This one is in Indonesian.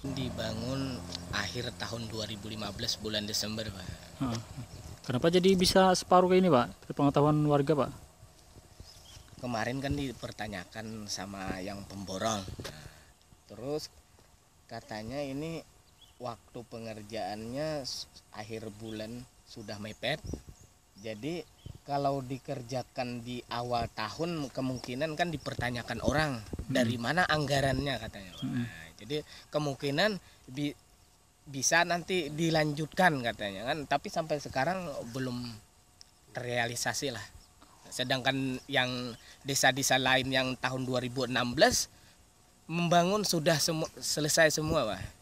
Dibangun akhir tahun 2015 bulan Desember, Pak. Hmm. Kenapa jadi bisa separuh kayak ini, Pak? Dari Pengetahuan warga, Pak? Kemarin kan dipertanyakan sama yang pemborong. Terus katanya ini waktu pengerjaannya akhir bulan sudah mepet. Jadi kalau dikerjakan di awal tahun kemungkinan kan dipertanyakan orang hmm. dari mana anggarannya katanya. Pak. Hmm. Nah, jadi kemungkinan bi bisa nanti dilanjutkan katanya kan tapi sampai sekarang belum terrealisasi lah sedangkan yang desa-desa lain yang tahun 2016 membangun sudah selesai semua Pak